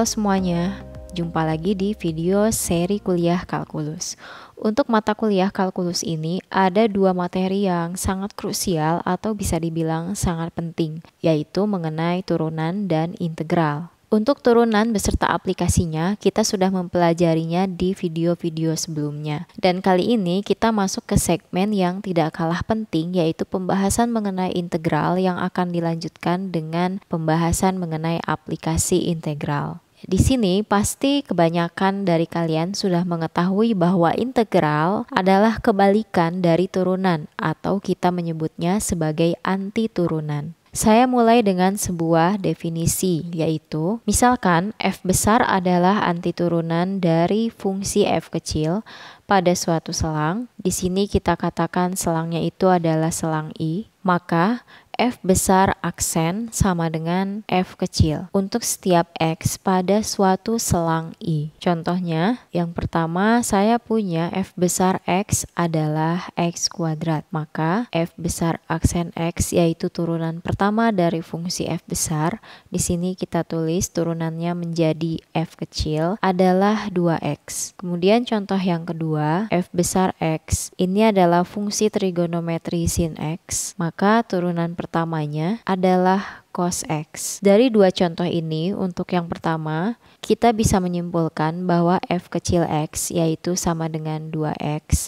Halo semuanya, jumpa lagi di video seri kuliah kalkulus. Untuk mata kuliah kalkulus ini ada dua materi yang sangat krusial atau bisa dibilang sangat penting, yaitu mengenai turunan dan integral. Untuk turunan beserta aplikasinya, kita sudah mempelajarinya di video-video sebelumnya. Dan kali ini kita masuk ke segmen yang tidak kalah penting yaitu pembahasan mengenai integral yang akan dilanjutkan dengan pembahasan mengenai aplikasi integral. Di sini pasti kebanyakan dari kalian sudah mengetahui bahwa integral adalah kebalikan dari turunan atau kita menyebutnya sebagai anti turunan. Saya mulai dengan sebuah definisi yaitu misalkan f besar adalah anti turunan dari fungsi f kecil pada suatu selang. Di sini kita katakan selangnya itu adalah selang i, maka F besar aksen sama dengan F kecil untuk setiap X pada suatu selang I. Contohnya, yang pertama saya punya F besar X adalah X kuadrat. Maka F besar aksen X yaitu turunan pertama dari fungsi F besar. Di sini kita tulis turunannya menjadi F kecil adalah 2X. Kemudian contoh yang kedua, F besar X. Ini adalah fungsi trigonometri sin X. Maka turunan pertama pertamanya adalah cos X. Dari dua contoh ini, untuk yang pertama, kita bisa menyimpulkan bahwa F kecil X, yaitu sama dengan 2X,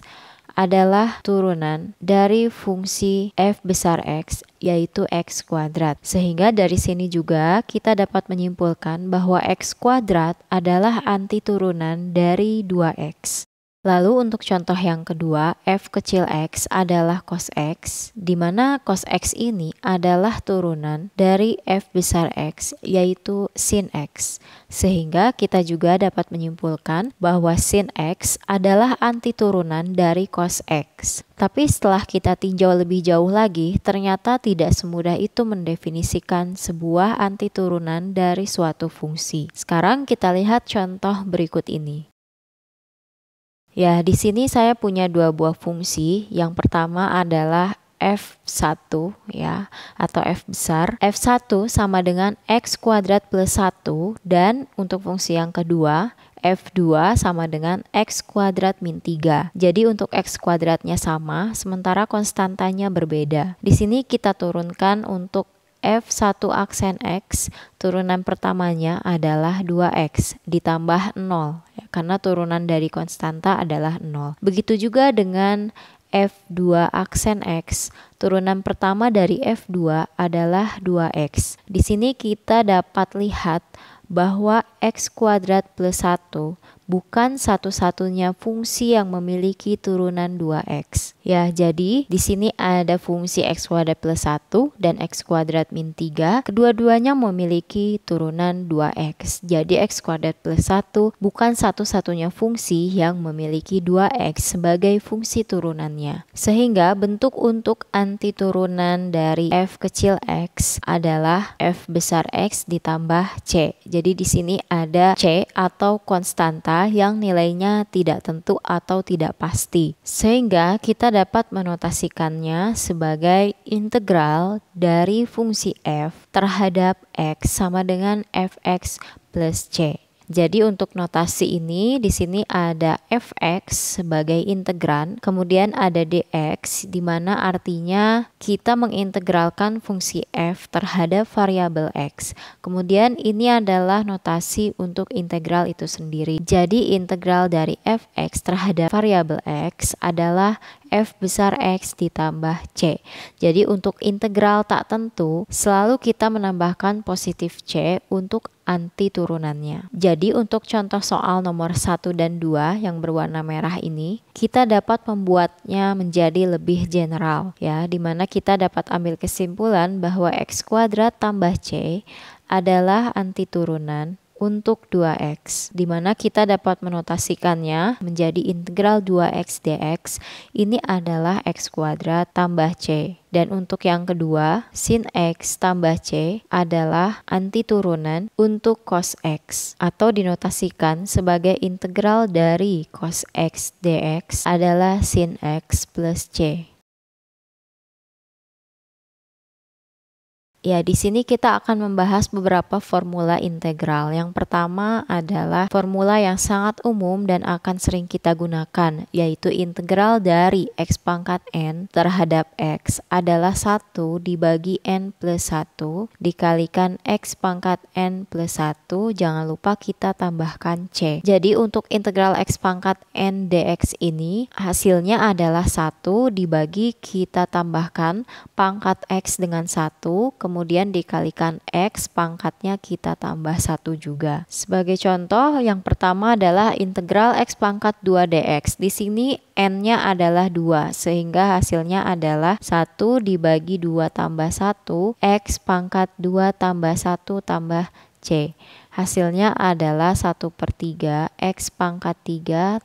adalah turunan dari fungsi f besar x yaitu x kuadrat. Sehingga dari sini juga kita dapat menyimpulkan bahwa x kuadrat adalah anti turunan dari 2x. Lalu untuk contoh yang kedua, f kecil x adalah cos x, di mana cos x ini adalah turunan dari f besar x, yaitu sin x. Sehingga kita juga dapat menyimpulkan bahwa sin x adalah anti turunan dari cos x. Tapi setelah kita tinjau lebih jauh lagi, ternyata tidak semudah itu mendefinisikan sebuah anti turunan dari suatu fungsi. Sekarang kita lihat contoh berikut ini. Ya, di sini saya punya dua buah fungsi. Yang pertama adalah F1 ya atau F besar. F1 sama dengan X kuadrat plus 1 dan untuk fungsi yang kedua F2 sama dengan X kuadrat min 3. Jadi untuk X kuadratnya sama, sementara konstantanya berbeda. Di sini kita turunkan untuk F1 aksen X turunan pertamanya adalah 2X ditambah 0 ya, karena turunan dari konstanta adalah 0. Begitu juga dengan F2 aksen X turunan pertama dari F2 adalah 2X. Di sini kita dapat lihat bahwa X kuadrat plus 1 bukan satu-satunya fungsi yang memiliki turunan 2x. Ya, jadi di sini ada fungsi x kuadrat plus 1 dan x kuadrat min 3. Kedua-duanya memiliki turunan 2x. Jadi x kuadrat plus 1 bukan satu-satunya fungsi yang memiliki 2x sebagai fungsi turunannya. Sehingga bentuk untuk anti turunan dari f kecil x adalah f besar x ditambah c. Jadi di sini ada c atau konstanta yang nilainya tidak tentu atau tidak pasti, sehingga kita dapat menotasikannya sebagai integral dari fungsi f terhadap x sama dengan fx plus c. Jadi untuk notasi ini di sini ada fx sebagai integran, kemudian ada dx di mana artinya kita mengintegralkan fungsi f terhadap variabel x. Kemudian ini adalah notasi untuk integral itu sendiri. Jadi integral dari fx terhadap variabel x adalah F besar X ditambah C. Jadi untuk integral tak tentu, selalu kita menambahkan positif C untuk anti turunannya. Jadi untuk contoh soal nomor 1 dan 2 yang berwarna merah ini, kita dapat membuatnya menjadi lebih general ya, dimana kita dapat ambil kesimpulan bahwa X kuadrat tambah C adalah anti turunan untuk 2x, di mana kita dapat menotasikannya menjadi integral 2x dx, ini adalah x kuadrat tambah c. Dan untuk yang kedua, sin x tambah c adalah antiturunan untuk cos x, atau dinotasikan sebagai integral dari cos x dx adalah sin x plus c. Ya, di sini kita akan membahas beberapa formula integral. Yang pertama adalah formula yang sangat umum dan akan sering kita gunakan, yaitu integral dari x pangkat n terhadap x adalah 1 dibagi n plus 1 dikalikan x pangkat n plus 1, jangan lupa kita tambahkan c. Jadi untuk integral x pangkat n dx ini hasilnya adalah 1 dibagi kita tambahkan pangkat x dengan 1, kemudian dikalikan X pangkatnya kita tambah 1 juga. Sebagai contoh, yang pertama adalah integral X pangkat 2 dx. Di sini n-nya adalah 2, sehingga hasilnya adalah 1 dibagi 2 tambah 1, x pangkat 2 tambah 1 tambah C. Hasilnya adalah 1 per 3 X pangkat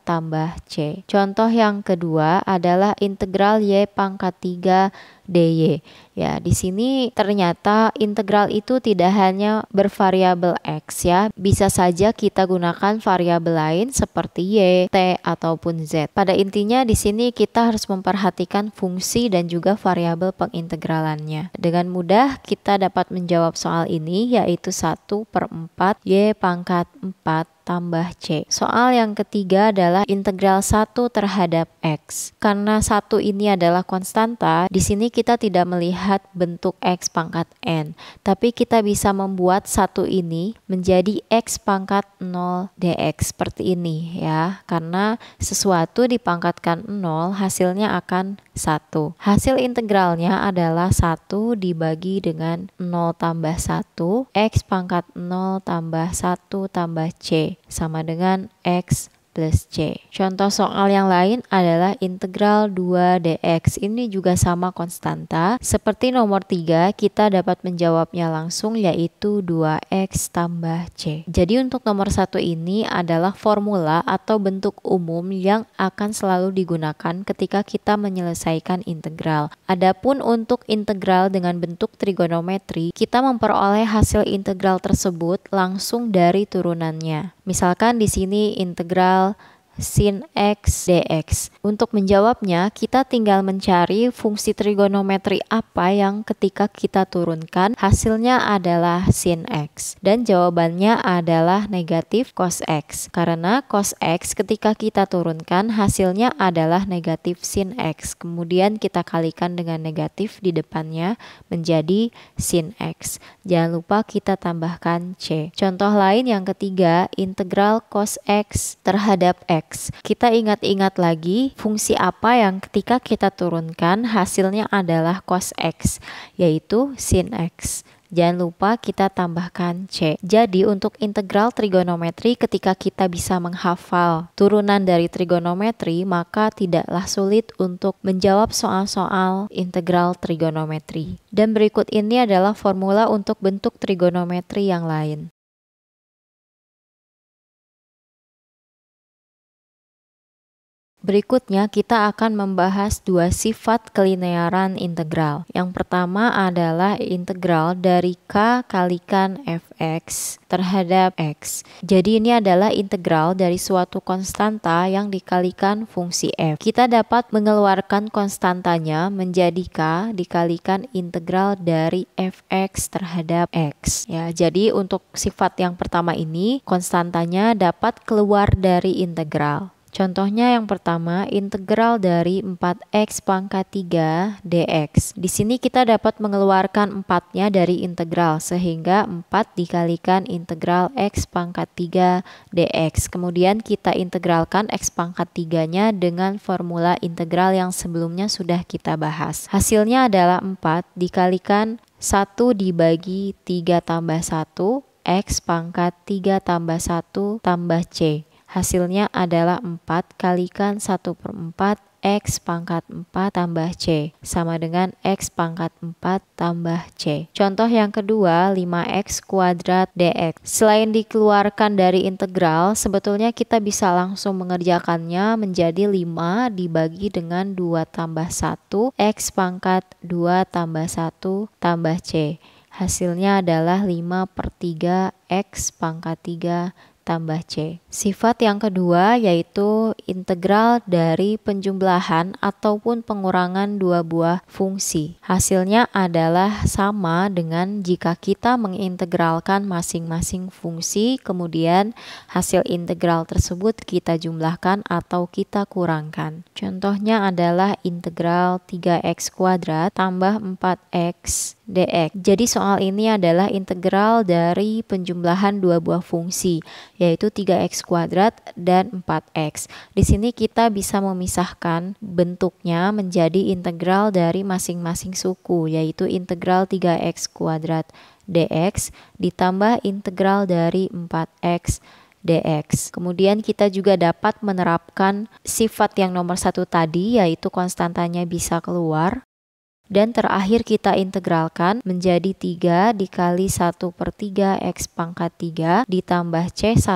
3 tambah C. Contoh yang kedua adalah integral Y pangkat 3 dy. Ya, di sini ternyata integral itu tidak hanya bervariabel x ya, bisa saja kita gunakan variabel lain seperti y, t ataupun z. Pada intinya di sini kita harus memperhatikan fungsi dan juga variabel pengintegralannya. Dengan mudah kita dapat menjawab soal ini yaitu 1 per 4 y pangkat 4 tambah C. Soal yang ketiga adalah integral 1 terhadap X. Karena satu ini adalah konstanta, di sini kita tidak melihat bentuk X pangkat N, tapi kita bisa membuat satu ini menjadi X pangkat 0 dx seperti ini ya, karena sesuatu dipangkatkan 0 hasilnya akan 1. Hasil integralnya adalah 1 dibagi dengan 0 tambah 1, X pangkat 0 tambah 1 tambah C, sama dengan X plus C. Contoh soal yang lain adalah integral 2 dx. Ini juga sama konstanta. Seperti nomor 3, kita dapat menjawabnya langsung yaitu 2x tambah C. Jadi untuk nomor satu ini adalah formula atau bentuk umum yang akan selalu digunakan ketika kita menyelesaikan integral. Adapun untuk integral dengan bentuk trigonometri, kita memperoleh hasil integral tersebut langsung dari turunannya. Misalkan di sini integral sin x dx. Untuk menjawabnya, kita tinggal mencari fungsi trigonometri apa yang ketika kita turunkan hasilnya adalah sin x. Dan jawabannya adalah negatif cos x. Karena cos x ketika kita turunkan hasilnya adalah negatif sin x. Kemudian kita kalikan dengan negatif di depannya menjadi sin x. Jangan lupa kita tambahkan c. Contoh lain yang ketiga, integral cos x terhadap x kita ingat-ingat lagi fungsi apa yang ketika kita turunkan hasilnya adalah cos X, yaitu sin X. Jangan lupa kita tambahkan C. Jadi untuk integral trigonometri ketika kita bisa menghafal turunan dari trigonometri, maka tidaklah sulit untuk menjawab soal-soal integral trigonometri. Dan berikut ini adalah formula untuk bentuk trigonometri yang lain. Berikutnya kita akan membahas dua sifat kelinearan integral. Yang pertama adalah integral dari K kalikan fx terhadap x. Jadi ini adalah integral dari suatu konstanta yang dikalikan fungsi f. Kita dapat mengeluarkan konstantanya menjadi K dikalikan integral dari fx terhadap x. Ya, jadi untuk sifat yang pertama ini konstantanya dapat keluar dari integral. Contohnya yang pertama, integral dari 4x pangkat 3 dx. Di sini kita dapat mengeluarkan 4-nya dari integral, sehingga 4 dikalikan integral x pangkat 3 dx. Kemudian kita integralkan x pangkat 3-nya dengan formula integral yang sebelumnya sudah kita bahas. Hasilnya adalah 4 dikalikan 1 dibagi 3 tambah 1, X pangkat 3 tambah 1 tambah C. Hasilnya adalah 4 kalikan 1 per 4 X pangkat 4 tambah C sama dengan X pangkat 4 tambah C. Contoh yang kedua, 5X kuadrat DX. Selain dikeluarkan dari integral, sebetulnya kita bisa langsung mengerjakannya menjadi 5 dibagi dengan 2 tambah 1 X pangkat 2 tambah 1 tambah C. Hasilnya adalah 5 per 3 X pangkat 3 tambah C. Sifat yang kedua yaitu integral dari penjumlahan ataupun pengurangan dua buah fungsi. Hasilnya adalah sama dengan jika kita mengintegralkan masing-masing fungsi, kemudian hasil integral tersebut kita jumlahkan atau kita kurangkan. Contohnya adalah integral 3x kuadrat tambah 4x dx. Jadi soal ini adalah integral dari penjumlahan dua buah fungsi yaitu 3x kuadrat dan 4x. Di sini kita bisa memisahkan bentuknya menjadi integral dari masing-masing suku yaitu integral 3x kuadrat dx ditambah integral dari 4x dx. Kemudian kita juga dapat menerapkan sifat yang nomor satu tadi yaitu konstantanya bisa keluar dan terakhir kita integralkan menjadi 3 dikali 1 per 3 X pangkat 3 ditambah C1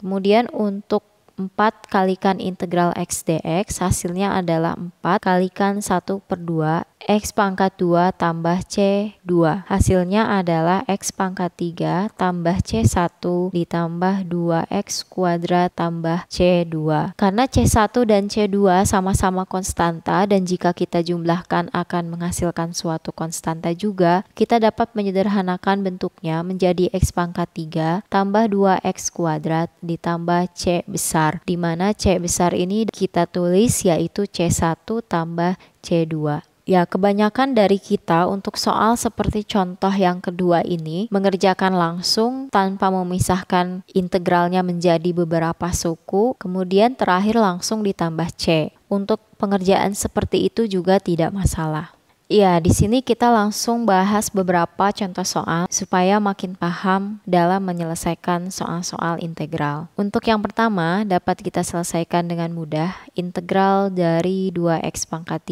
kemudian untuk 4 kalikan integral x dx hasilnya adalah 4 kalikan 1 per 2 X pangkat 2 tambah C2. Hasilnya adalah X pangkat 3 tambah C1 ditambah 2X kuadrat tambah C2. Karena C1 dan C2 sama-sama konstanta dan jika kita jumlahkan akan menghasilkan suatu konstanta juga, kita dapat menyederhanakan bentuknya menjadi X pangkat 3 tambah 2X kuadrat ditambah C besar. Dimana C besar ini kita tulis yaitu C1 tambah C2. Ya, kebanyakan dari kita untuk soal seperti contoh yang kedua ini mengerjakan langsung tanpa memisahkan integralnya menjadi beberapa suku, kemudian terakhir langsung ditambah C. Untuk pengerjaan seperti itu juga tidak masalah. Ya, di sini kita langsung bahas beberapa contoh soal supaya makin paham dalam menyelesaikan soal-soal integral. Untuk yang pertama, dapat kita selesaikan dengan mudah integral dari 2x pangkat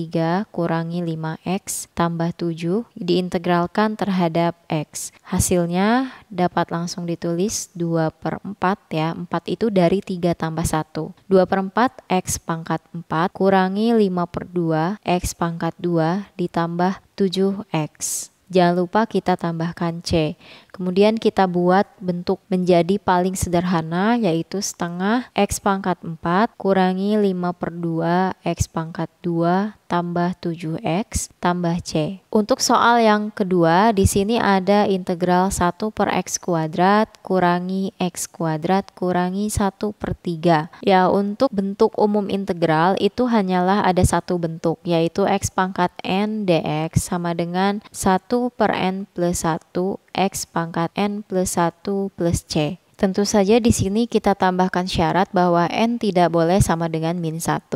3 kurangi 5x tambah 7 diintegralkan terhadap x. Hasilnya dapat langsung ditulis 2 per 4 ya, 4 itu dari 3 tambah 1. 2 per 4 x pangkat 4 kurangi 5 per 2 x pangkat 2 ditambah tambah 7X. Jangan lupa kita tambahkan C. Kemudian kita buat bentuk menjadi paling sederhana yaitu setengah X pangkat 4 kurangi 5 per 2 X pangkat 2 tambah 7x tambah c. Untuk soal yang kedua, di sini ada integral 1 per x kuadrat kurangi x kuadrat kurangi 1 per 3. Ya, untuk bentuk umum integral itu hanyalah ada satu bentuk, yaitu x pangkat n dx sama dengan 1 per n plus 1 x pangkat n plus 1 plus c. Tentu saja di sini kita tambahkan syarat bahwa N tidak boleh sama dengan min 1.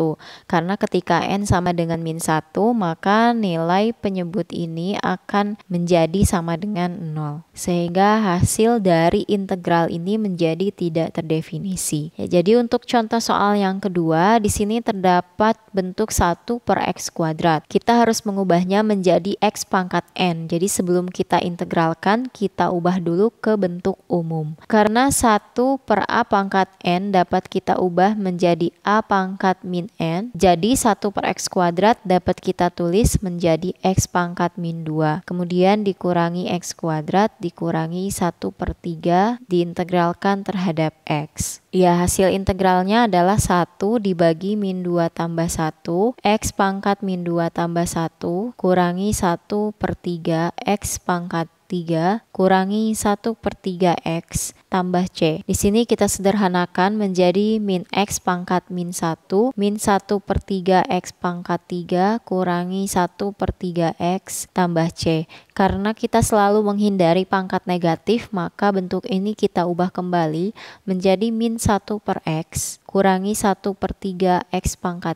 Karena ketika N sama dengan min 1, maka nilai penyebut ini akan menjadi sama dengan 0. Sehingga hasil dari integral ini menjadi tidak terdefinisi. Ya, jadi untuk contoh soal yang kedua, di sini terdapat bentuk 1 per X kuadrat. Kita harus mengubahnya menjadi X pangkat N. Jadi sebelum kita integralkan, kita ubah dulu ke bentuk umum. Karena 1 per A pangkat N dapat kita ubah menjadi A pangkat min N. Jadi 1 per X kuadrat dapat kita tulis menjadi X pangkat min 2. Kemudian dikurangi X kuadrat dikurangi 1 per 3 diintegralkan terhadap X. Ya, hasil integralnya adalah 1 dibagi min 2 tambah 1, X pangkat min 2 tambah 1, kurangi 1 per 3 X pangkat 3 kurangi 1 per 3x tambah C. Di sini kita sederhanakan menjadi min X pangkat min 1, min 1 per 3x pangkat 3 kurangi 1 per 3x tambah C. Karena kita selalu menghindari pangkat negatif, maka bentuk ini kita ubah kembali menjadi min 1 per X, kurangi 1 per 3 X pangkat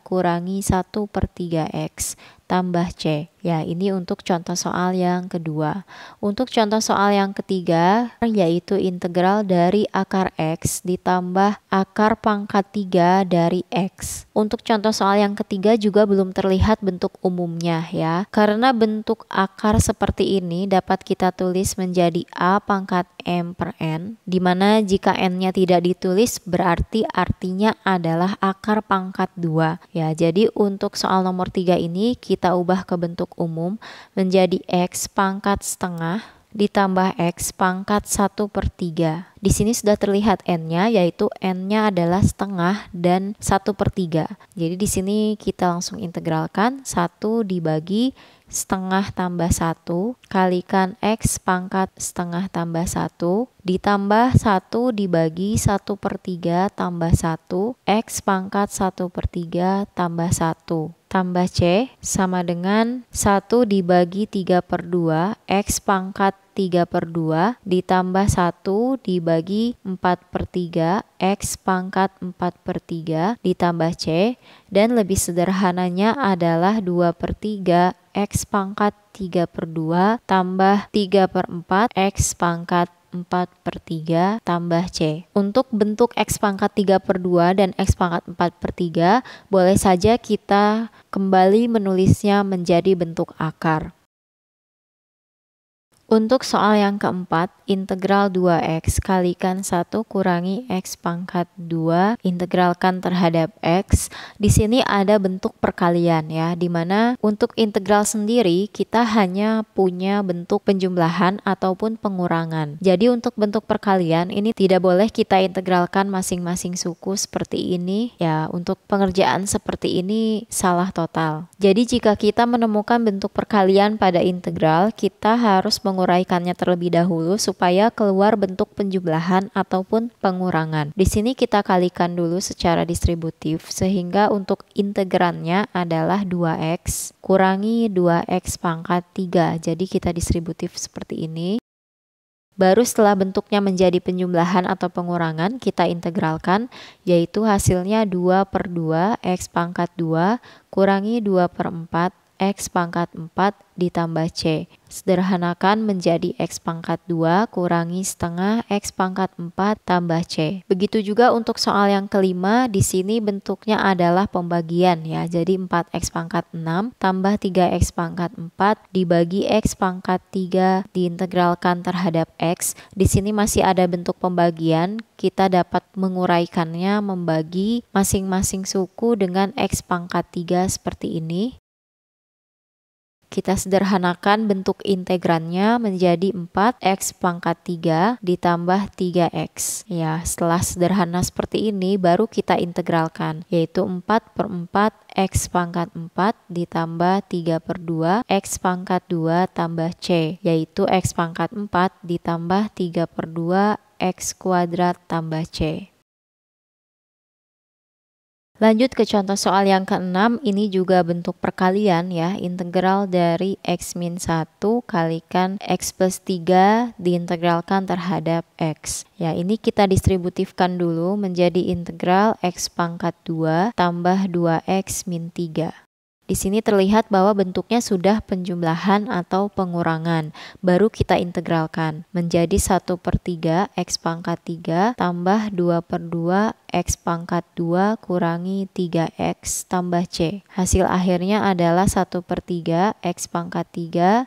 3, kurangi 1 per 3 X, tambah C. Ya, ini untuk contoh soal yang kedua. Untuk contoh soal yang ketiga, yaitu integral dari akar X ditambah akar pangkat 3 dari X. Untuk contoh soal yang ketiga juga belum terlihat bentuk umumnya ya. Karena bentuk akar seperti ini dapat kita tulis menjadi A pangkat M per N. Dimana jika N-nya tidak ditulis berarti artinya adalah akar pangkat 2. Ya, jadi untuk soal nomor 3 ini kita ubah ke bentuk umum menjadi X pangkat setengah ditambah X pangkat 1 per 3. Di sini sudah terlihat N-nya, yaitu N-nya adalah setengah dan 1 per 3. Jadi di sini kita langsung integralkan 1 dibagi setengah tambah 1 kalikan X pangkat setengah tambah 1 ditambah 1 dibagi 1 per 3 tambah 1 X pangkat 1 per 3 tambah 1 tambah C sama dengan 1 dibagi 3 per 2 X pangkat 3 per 2 ditambah 1 dibagi 4 per 3 X pangkat 4 per 3 ditambah C dan lebih sederhananya adalah 2 per 3 X pangkat 3 per 2 tambah 3 per 4 X pangkat 4 per 3 tambah C. Untuk bentuk X pangkat 3 per 2 dan X pangkat 4 per 3, boleh saja kita kembali menulisnya menjadi bentuk akar. Untuk soal yang keempat, integral 2x kalikan 1 kurangi x pangkat 2 integralkan terhadap x. Di sini ada bentuk perkalian ya, di mana untuk integral sendiri kita hanya punya bentuk penjumlahan ataupun pengurangan. Jadi untuk bentuk perkalian ini tidak boleh kita integralkan masing-masing suku seperti ini ya, untuk pengerjaan seperti ini salah total. Jadi jika kita menemukan bentuk perkalian pada integral, kita harus menguraikannya terlebih dahulu supaya keluar bentuk penjumlahan ataupun pengurangan. Di sini kita kalikan dulu secara distributif sehingga untuk integrannya adalah 2x kurangi 2x pangkat 3. Jadi kita distributif seperti ini. Baru setelah bentuknya menjadi penjumlahan atau pengurangan, kita integralkan, yaitu hasilnya 2 per 2 X pangkat 2 kurangi 2 per 4 X pangkat 4 ditambah C. Sederhanakan menjadi X pangkat 2 kurangi setengah X pangkat 4 tambah C. Begitu juga untuk soal yang kelima, di sini bentuknya adalah pembagian ya. Jadi 4X pangkat 6 tambah 3X pangkat 4 dibagi X pangkat 3 diintegralkan terhadap X. Di sini masih ada bentuk pembagian, kita dapat menguraikannya membagi masing-masing suku dengan X pangkat 3 seperti ini. Kita sederhanakan bentuk integrannya menjadi 4x pangkat 3 ditambah 3x. Ya, setelah sederhana seperti ini baru kita integralkan, yaitu 4 per 4 X pangkat 4 ditambah 3 per 2 X pangkat 2 tambah C yaitu X pangkat 4 ditambah 3 per 2 X kuadrat tambah C. Lanjut ke contoh soal yang keenam, ini juga bentuk perkalian ya, integral dari x min 1 kalikan x plus 3 diintegralkan terhadap x. Ya, ini kita distributifkan dulu menjadi integral x pangkat 2 tambah 2x min 3. Di sini terlihat bahwa bentuknya sudah penjumlahan atau pengurangan, baru kita integralkan menjadi 1 per 3 X pangkat 3 tambah 2 per 2 X pangkat 2 kurangi 3X tambah C. Hasil akhirnya adalah 1 per 3 X pangkat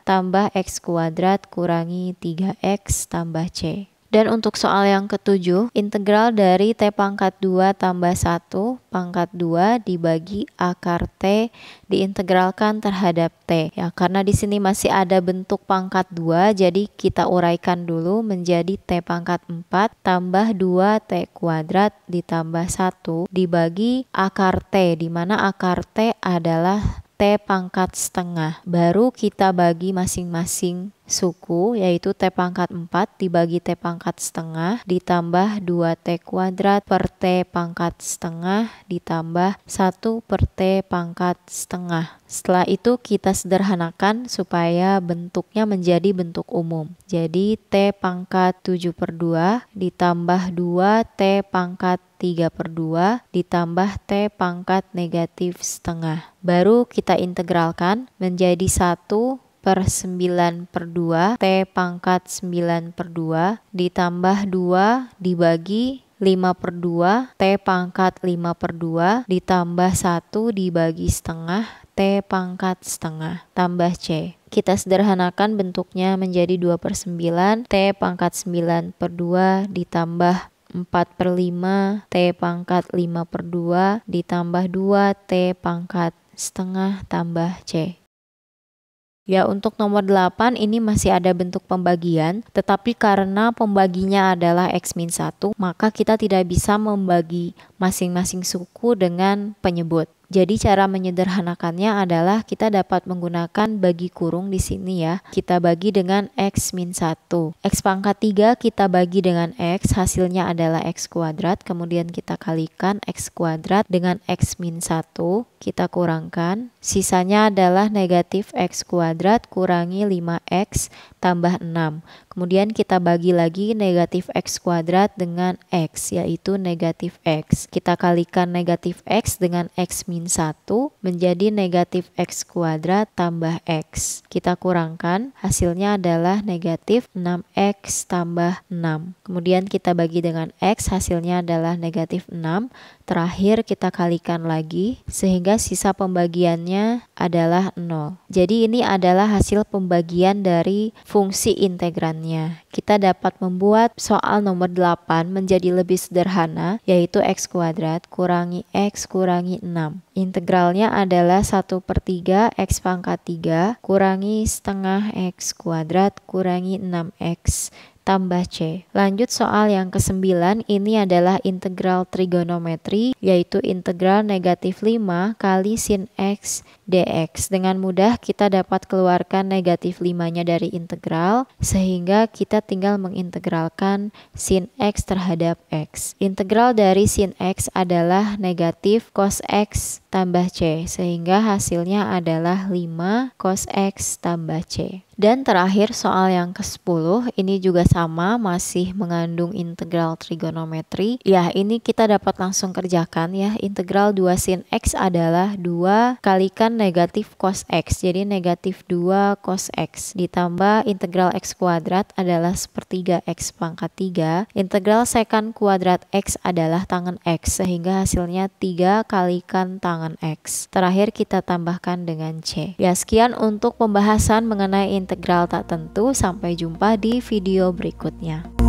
3 tambah X kuadrat kurangi 3X tambah C. Dan untuk soal yang ketujuh, integral dari T pangkat 2 tambah 1 pangkat 2 dibagi akar T diintegralkan terhadap T. Ya, karena di sini masih ada bentuk pangkat 2, jadi kita uraikan dulu menjadi T pangkat 4 tambah 2T kuadrat ditambah 1 dibagi akar T, di mana akar T adalah T pangkat setengah. Baru kita bagi masing-masing suku yaitu T pangkat 4 dibagi T pangkat setengah ditambah 2T kuadrat per T pangkat setengah ditambah 1 per T pangkat setengah. Setelah itu kita sederhanakan supaya bentuknya menjadi bentuk umum. Jadi T pangkat 7 per 2 ditambah 2T pangkat 3 per 2 ditambah T pangkat negatif setengah. Baru kita integralkan menjadi 1 per 9 per 2 T pangkat 9 per 2 ditambah 2 dibagi 5 per 2 T pangkat 5 per 2 ditambah 1 dibagi setengah T pangkat setengah tambah C. Kita sederhanakan bentuknya menjadi 2 per 9 T pangkat 9 per 2 ditambah 4 per 5 T pangkat 5 per 2 ditambah 2 T pangkat setengah tambah C. Ya, untuk nomor 8 ini masih ada bentuk pembagian, tetapi karena pembaginya adalah X-1, maka kita tidak bisa membagi masing-masing suku dengan penyebut. Jadi cara menyederhanakannya adalah kita dapat menggunakan bagi kurung di sini ya. Kita bagi dengan X min 1. X pangkat 3 kita bagi dengan X, hasilnya adalah X kuadrat. Kemudian kita kalikan X kuadrat dengan X min 1, kita kurangkan. Sisanya adalah negatif X kuadrat kurangi 5X tambah 6. Kemudian kita bagi lagi negatif X kuadrat dengan X, yaitu negatif X. Kita kalikan negatif X dengan X min 1 menjadi negatif X kuadrat tambah X. Kita kurangkan, hasilnya adalah negatif 6X tambah 6. Kemudian kita bagi dengan X, hasilnya adalah negatif 6. Terakhir kita kalikan lagi, sehingga sisa pembagiannya adalah 0. Jadi ini adalah hasil pembagian dari fungsi integrannya. Kita dapat membuat soal nomor 8 menjadi lebih sederhana, yaitu x kuadrat kurangi x kurangi 6. Integralnya adalah 1 per 3 x pangkat 3 kurangi setengah x kuadrat kurangi 6x tambah C. Lanjut soal yang kesembilan, ini adalah integral trigonometri, yaitu integral negatif 5 kali sin X dx. Dengan mudah kita dapat keluarkan negatif 5-nya dari integral, sehingga kita tinggal mengintegralkan sin X terhadap X. Integral dari sin X adalah negatif cos X tambah C, sehingga hasilnya adalah 5 cos X tambah C. Dan terakhir soal yang ke-10 ini juga sama masih mengandung integral trigonometri. Ya, ini kita dapat langsung kerjakan ya. Integral 2 sin x adalah 2 kalikan negatif cos x. Jadi negatif 2 cos x ditambah integral x kuadrat adalah sepertiga x pangkat 3. Integral sekan kuadrat x adalah tangan x sehingga hasilnya 3 kalikan tangan x. Terakhir kita tambahkan dengan c. Ya, sekian untuk pembahasan mengenai integral integral tak tentu. Sampai jumpa di video berikutnya.